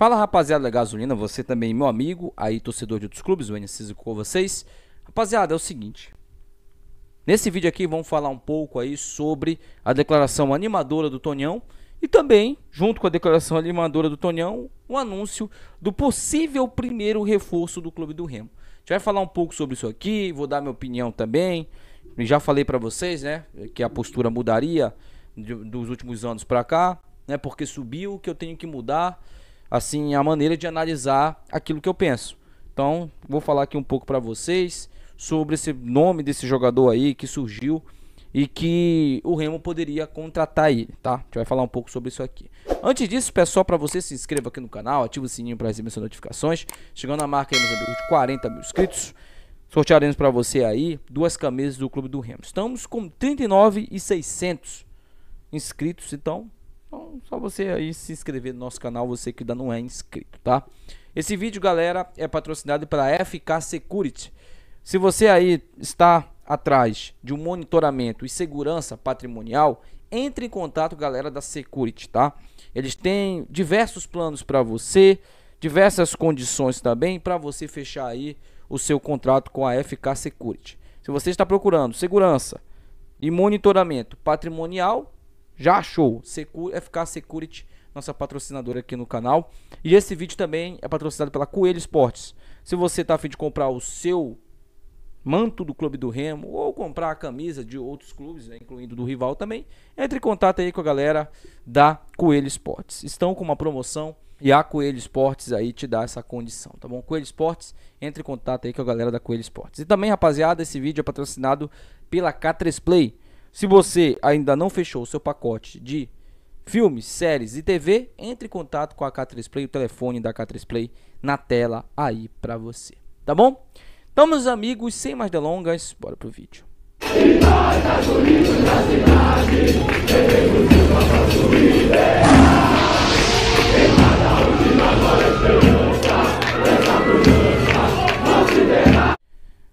Fala rapaziada da gasolina, você também, meu amigo, aí torcedor de outros clubes, o NCISO com vocês. Rapaziada, é o seguinte. Nesse vídeo aqui vamos falar um pouco aí sobre a declaração animadora do Tonhão e também, junto com a declaração animadora do Tonhão, o um anúncio do possível primeiro reforço do clube do Remo. A gente vai falar um pouco sobre isso aqui, vou dar minha opinião também. Já falei para vocês, né, que a postura mudaria dos últimos anos para cá, né, porque subiu, que eu tenho que mudar assim a maneira de analisar aquilo que eu penso. Então, vou falar aqui um pouco para vocês sobre esse nome desse jogador aí que surgiu e que o Remo poderia contratar ele, tá? A gente vai falar um pouco sobre isso aqui. Antes disso, pessoal, para você se inscreva aqui no canal, ativa o sininho para receber suas notificações. Chegando a marca aí, meus amigos, de 40 mil inscritos. Sortearemos para você aí duas camisas do Clube do Remo. Estamos com 39.600 inscritos, então então, só você aí se inscrever no nosso canal, você que ainda não é inscrito, tá? Esse vídeo, galera, é patrocinado pela FK Security. Se você aí está atrás de um monitoramento e segurança patrimonial, entre em contato, galera da Security, tá? Eles têm diversos planos para você, diversas condições também para você fechar aí o seu contrato com a FK Security. Se você está procurando segurança e monitoramento patrimonial, já achou? Secur, é FK Security, nossa patrocinadora aqui no canal. E esse vídeo também é patrocinado pela Coelho Esportes. Se você está afim de comprar o seu manto do Clube do Remo ou comprar a camisa de outros clubes, né, incluindo do rival também, entre em contato aí com a galera da Coelho Esportes. Estão com uma promoção e a Coelho Esportes aí te dá essa condição, tá bom? Coelho Esportes, entre em contato aí com a galera da Coelho Esportes. E também, rapaziada, esse vídeo é patrocinado pela K3 Play. Se você ainda não fechou o seu pacote de filmes, séries e TV, entre em contato com a K3 Play, o telefone da K3 Play na tela aí para você, tá bom? Então, meus amigos, sem mais delongas, bora pro vídeo.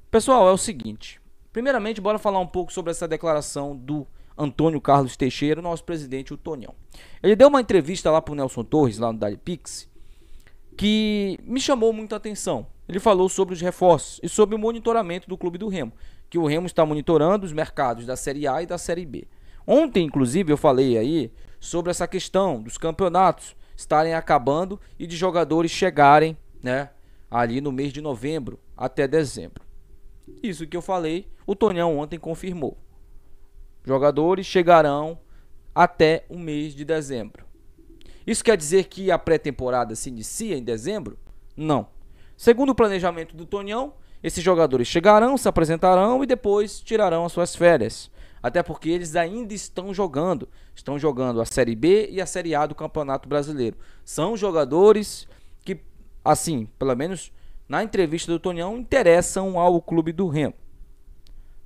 Pessoal, é o seguinte, Primeiramente, bora falar um pouco sobre essa declaração do Antônio Carlos Teixeira, nosso presidente, o Tonhão. Ele deu uma entrevista lá pro Nelson Torres, lá no Dali Pix, que me chamou muita atenção. Ele falou sobre os reforços e sobre o monitoramento do clube do Remo, que o Remo está monitorando os mercados da Série A e da Série B. Ontem, inclusive, eu falei aí sobre essa questão dos campeonatos estarem acabando e de jogadores chegarem, né, ali no mês de novembro até dezembro. Isso que eu falei, o Tonhão ontem confirmou. Jogadores chegarão até o mês de dezembro. Isso quer dizer que a pré-temporada se inicia em dezembro? Não. Segundo o planejamento do Tonhão, esses jogadores chegarão, se apresentarão e depois tirarão as suas férias. Até porque eles ainda estão jogando. Estão jogando a Série B e a Série A do Campeonato Brasileiro. São jogadores que, assim, pelo menos na entrevista do Tonhão, interessam ao clube do Remo.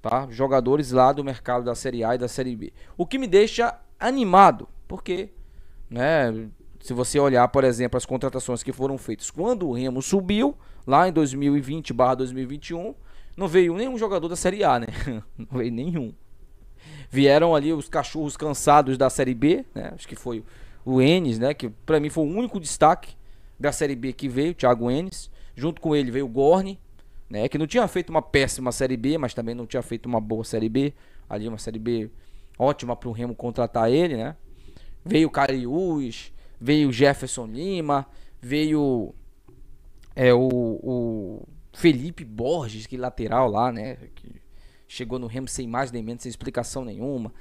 Tá? Jogadores lá do mercado da Série A e da Série B. O que me deixa animado, porque né, se você olhar, por exemplo, as contratações que foram feitas quando o Remo subiu, lá em 2020/2021, não veio nenhum jogador da Série A, né? Não veio nenhum. Vieram ali os cachorros cansados da Série B, né? Acho que foi o Enes, né, que para mim foi o único destaque da Série B que veio, Thiago Enes. Junto com ele veio o Gorne, né, que não tinha feito uma péssima Série B, mas também não tinha feito uma boa Série B. Ali uma Série B ótima para o Remo contratar ele, né? Veio o Cariús, veio o Jefferson Lima, veio é, o, o, Felipe Borges, que lateral lá, né? Que chegou no Remo sem mais nem menos, sem explicação nenhuma.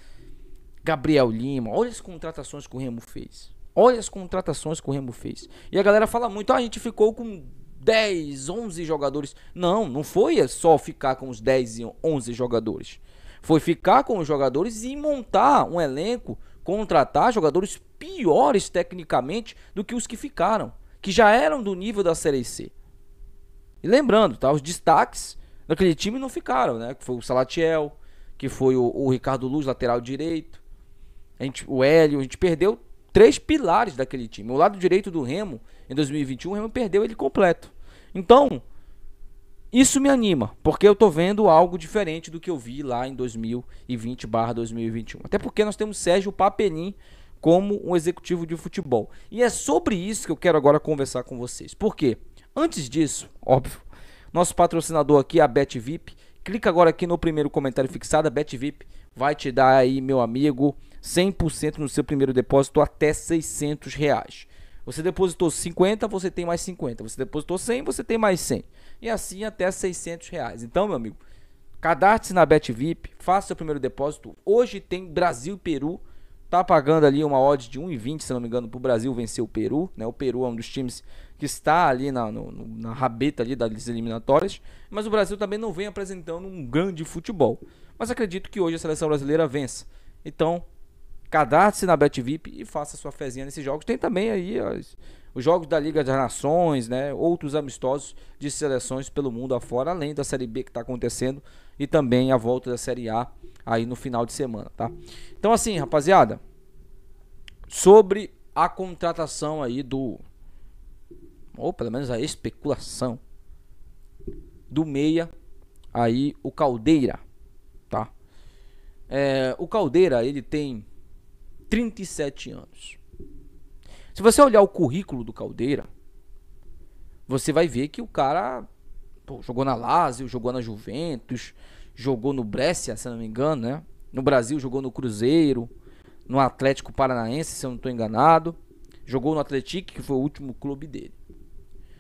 Gabriel Lima, olha as contratações que o Remo fez. Olha as contratações que o Remo fez. E a galera fala muito, ah, a gente ficou com 10, 11 jogadores. Não, não foi só ficar com os 10 e 11 jogadores. Foi ficar com os jogadores e montar um elenco, contratar jogadores piores tecnicamente do que os que ficaram, que já eram do nível da Série C. E lembrando, tá, os destaques daquele time não ficaram, né? Que foi o Salatiel, que foi o, o Ricardo Luz, lateral direito. A gente, o Hélio, a gente perdeu três pilares daquele time. O lado direito do Remo, em 2021, o Remo perdeu ele completo. Então, isso me anima, porque eu tô vendo algo diferente do que eu vi lá em 2020/2021. Até porque nós temos Sérgio Papenin como um executivo de futebol. E é sobre isso que eu quero agora conversar com vocês. Por quê? Antes disso, óbvio, nosso patrocinador aqui, é a BetVip, Clica agora aqui no primeiro comentário fixado, a BetVip vai te dar aí, meu amigo, 100% no seu primeiro depósito até 600 reais. Você depositou 50, você tem mais 50. Você depositou 100, você tem mais 100. E assim até 600 reais. Então, meu amigo, cadastre-se na BetVip, faça seu primeiro depósito. Hoje tem Brasil e Peru Tá pagando ali uma odd de 1,20, se não me engano, para o Brasil vencer o Peru. Né? O Peru é um dos times que está ali na, no, na rabeta ali das eliminatórias. Mas o Brasil também não vem apresentando um grande futebol. Mas acredito que hoje a seleção brasileira vença. Então, cadastre-se na BetVip e faça sua fezinha nesses jogos. Tem também aí as, os jogos da Liga das Nações, né, outros amistosos de seleções pelo mundo afora, além da Série B que está acontecendo e também a volta da Série A aí no final de semana, tá? Então assim, rapaziada, sobre a contratação aí do ou pelo menos a especulação do meia aí o Caldeira, tá? É, o Caldeira, ele tem 37 anos. Se você olhar o currículo do Caldeira, você vai ver que o cara pô, jogou na Lazio, jogou na Juventus, jogou no Brescia, se não me engano, né? No Brasil jogou no Cruzeiro, no Atlético Paranaense, se eu não estou enganado. Jogou no Atlético, que foi o último clube dele.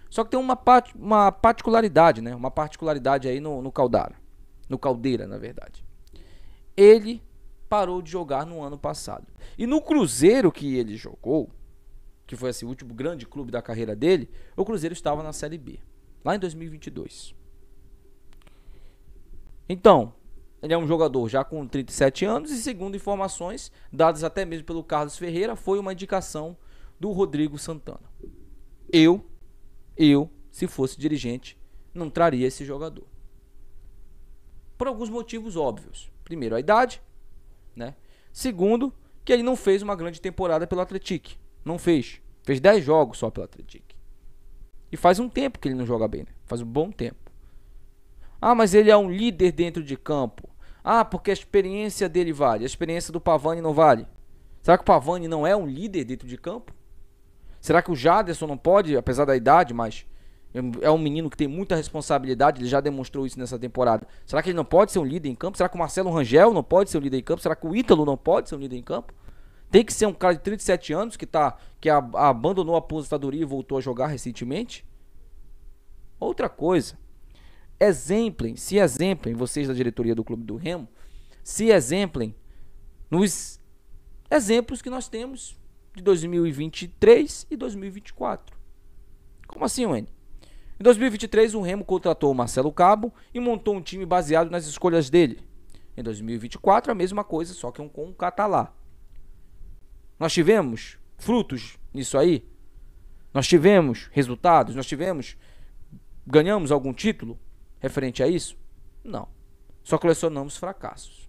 Só que tem uma, uma particularidade, né? Uma particularidade aí no, no Caldara. No Caldeira, na verdade. Ele parou de jogar no ano passado. E no Cruzeiro que ele jogou, que foi esse assim, último grande clube da carreira dele, o Cruzeiro estava na Série B, lá em 2022. Então, ele é um jogador já com 37 anos e, segundo informações dadas até mesmo pelo Carlos Ferreira, foi uma indicação do Rodrigo Santana. Eu, eu, se fosse dirigente, não traria esse jogador. Por alguns motivos óbvios. Primeiro, a idade, né? Segundo, que ele não fez uma grande temporada pelo Atlético. Não fez. Fez 10 jogos só pelo Atlético. E faz um tempo que ele não joga bem, né? Faz um bom tempo. Ah, mas ele é um líder dentro de campo. Ah, porque a experiência dele vale. A experiência do Pavani não vale. Será que o Pavani não é um líder dentro de campo? Será que o Jaderson não pode, apesar da idade, mas é um menino que tem muita responsabilidade, ele já demonstrou isso nessa temporada. Será que ele não pode ser um líder em campo? Será que o Marcelo Rangel não pode ser um líder em campo? Será que o Ítalo não pode ser um líder em campo? Tem que ser um cara de 37 anos que, tá, que a, a abandonou a aposentadoria e voltou a jogar recentemente? Outra coisa. Exemplem, se exemplem, vocês da diretoria do Clube do Remo, se exemplem nos exemplos que nós temos de 2023 e 2024. Como assim, Wendy? Em 2023, o Remo contratou o Marcelo Cabo e montou um time baseado nas escolhas dele. Em 2024, a mesma coisa, só que com um catalá. Nós tivemos frutos nisso aí? Nós tivemos resultados? Nós tivemos. Ganhamos algum título referente a isso? Não. Só colecionamos fracassos.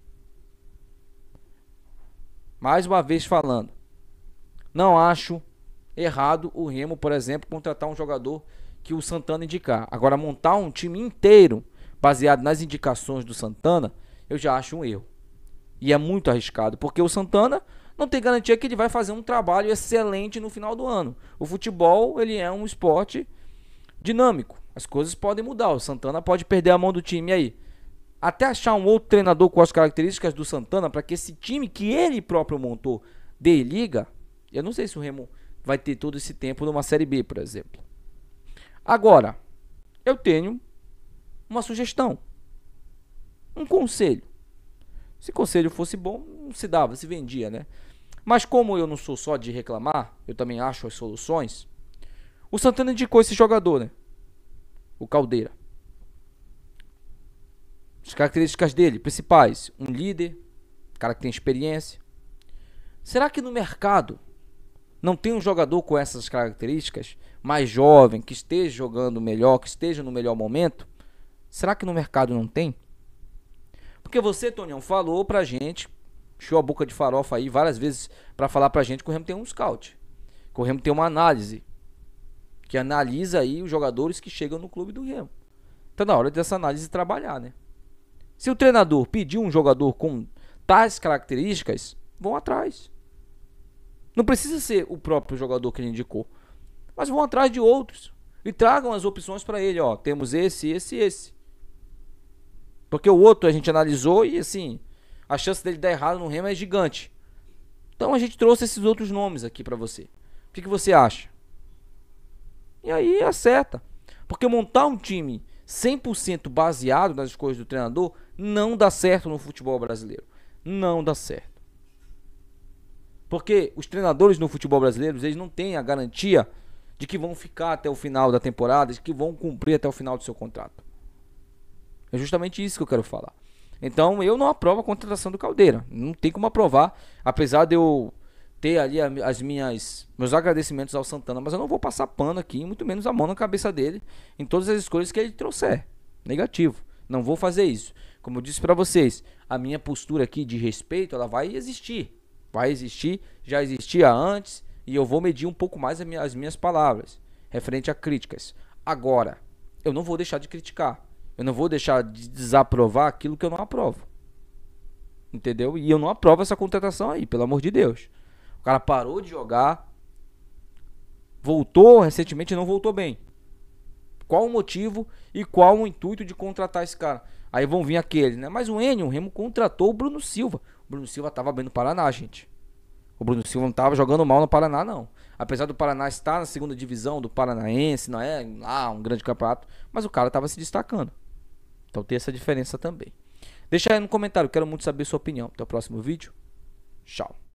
Mais uma vez falando, não acho errado o Remo, por exemplo, contratar um jogador que o Santana indicar. Agora, montar um time inteiro baseado nas indicações do Santana, eu já acho um erro. E é muito arriscado, porque o Santana não tem garantia que ele vai fazer um trabalho excelente no final do ano. O futebol, ele é um esporte dinâmico. As coisas podem mudar. O Santana pode perder a mão do time aí. Até achar um outro treinador com as características do Santana para que esse time que ele próprio montou dê liga. Eu não sei se o Remo vai ter todo esse tempo numa série B, por exemplo. Agora, eu tenho uma sugestão, um conselho. Se conselho fosse bom, não se dava, se vendia, né? Mas como eu não sou só de reclamar, eu também acho as soluções. O Santana indicou esse jogador, né? O Caldeira. As características dele, principais, um líder, cara que tem experiência. Será que no mercado não tem um jogador com essas características, mais jovem, que esteja jogando melhor, que esteja no melhor momento? Será que no mercado não tem? Porque você, Tonião, falou pra gente encheu a boca de farofa aí várias vezes para falar pra gente que o Remo tem um scout. Que o Remo tem uma análise. Que analisa aí os jogadores que chegam no clube do Remo. Tá na hora dessa análise trabalhar, né? Se o treinador pedir um jogador com tais características, vão atrás. Não precisa ser o próprio jogador que ele indicou, mas vão atrás de outros e tragam as opções para ele, ó, temos esse, esse, esse. Porque o outro a gente analisou e assim, a chance dele dar errado no Remo é gigante. Então a gente trouxe esses outros nomes aqui para você. O que, que você acha? E aí acerta. Porque montar um time 100% baseado nas escolhas do treinador não dá certo no futebol brasileiro. Não dá certo. Porque os treinadores no futebol brasileiro, eles não têm a garantia de que vão ficar até o final da temporada, de que vão cumprir até o final do seu contrato. É justamente isso que eu quero falar. Então eu não aprovo a contratação do Caldeira. Não tem como aprovar, apesar de eu ter ali as minhas meus agradecimentos ao Santana, mas eu não vou passar pano aqui, muito menos a mão na cabeça dele em todas as escolhas que ele trouxer. Negativo. Não vou fazer isso. Como eu disse para vocês, a minha postura aqui de respeito, ela vai existir. Vai existir, já existia antes, e eu vou medir um pouco mais as minhas palavras referente a críticas. Agora, eu não vou deixar de criticar. Eu não vou deixar de desaprovar aquilo que eu não aprovo. Entendeu? E eu não aprovo essa contratação aí, pelo amor de Deus. O cara parou de jogar, voltou recentemente e não voltou bem. Qual o motivo e qual o intuito de contratar esse cara? Aí vão vir aqueles, né? Mas o Enio, o Remo contratou o Bruno Silva. O Bruno Silva estava bem no Paraná, gente. O Bruno Silva não estava jogando mal no Paraná, não. Apesar do Paraná estar na segunda divisão do Paranaense, não é lá ah, um grande campeonato, mas o cara estava se destacando. Então tem essa diferença também. Deixa aí no comentário, quero muito saber sua opinião. Até o próximo vídeo. Tchau.